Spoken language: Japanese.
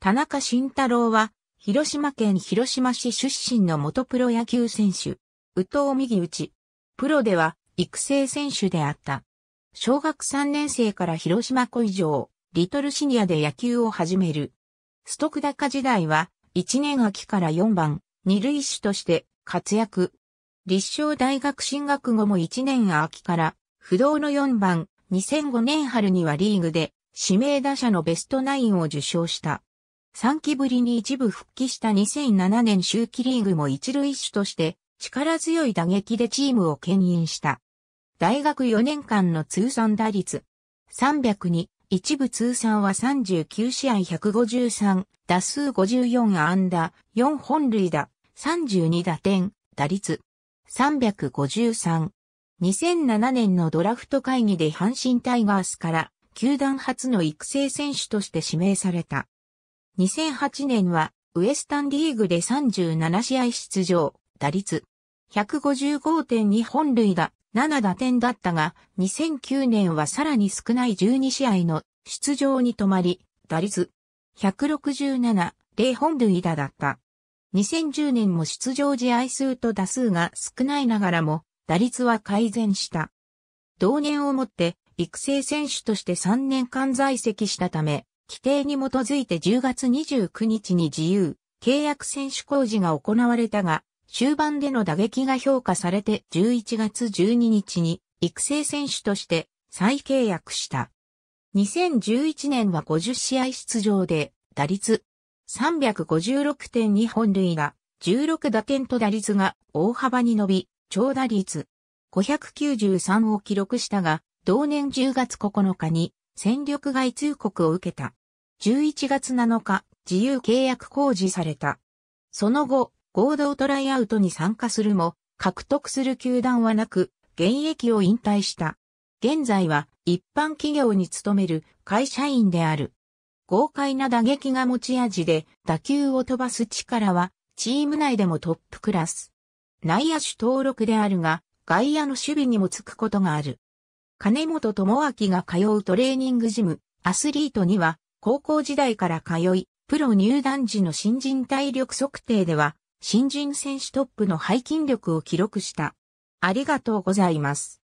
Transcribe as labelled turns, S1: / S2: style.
S1: 田中慎太郎は、広島県広島市出身の元プロ野球選手、宇藤右打ち。プロでは育成選手であった。小学3年生から広島湖以上、リトルシニアで野球を始める。ストクダカ時代は、1年秋から4番、二塁手として活躍。立正大学進学後も1年秋から不動の4番、2005年春にはリーグで指名打者のベストナインを受賞した。3期ぶりに一部復帰した2007年秋季リーグも一塁手として力強い打撃でチームを牽引した。大学4年間の通算打率302、一部通算は39試合153、打数54安打、4本塁打、32打点、打率353。2007年のドラフト会議で阪神タイガースから球団初の育成選手として指名された。2008年はウエスタンリーグで37試合出場、打率155.2本塁打、7打点だったが、2009年はさらに少ない12試合の出場に止まり、打率167、0本塁打だった。2010年も出場試合数と打数が少ないながらも、打率は改善した。同年をもって、育成選手として3年間在籍したため、規定に基づいて10月29日に自由、契約選手工事が行われたが、終盤での打撃が評価されて11月12日に育成選手として再契約した。2011年は50試合出場で打率356.2本塁打、16打点と打率が大幅に伸び、長打率593を記録したが、同年10月9日に戦力外通告を受けた。11月7日、自由契約公示された。その後、合同トライアウトに参加するも、獲得する球団はなく、現役を引退した。現在は一般企業に勤める会社員である。豪快な打撃が持ち味で、打球を飛ばす力は、チーム内でもトップクラス。内野手登録であるが、外野の守備にもつくことがある。金本智明が通うトレーニングジム、アスリートには高校時代から通い、プロ入団時の新人体力測定では、新人選手トップの背筋力を記録した。ありがとうございます。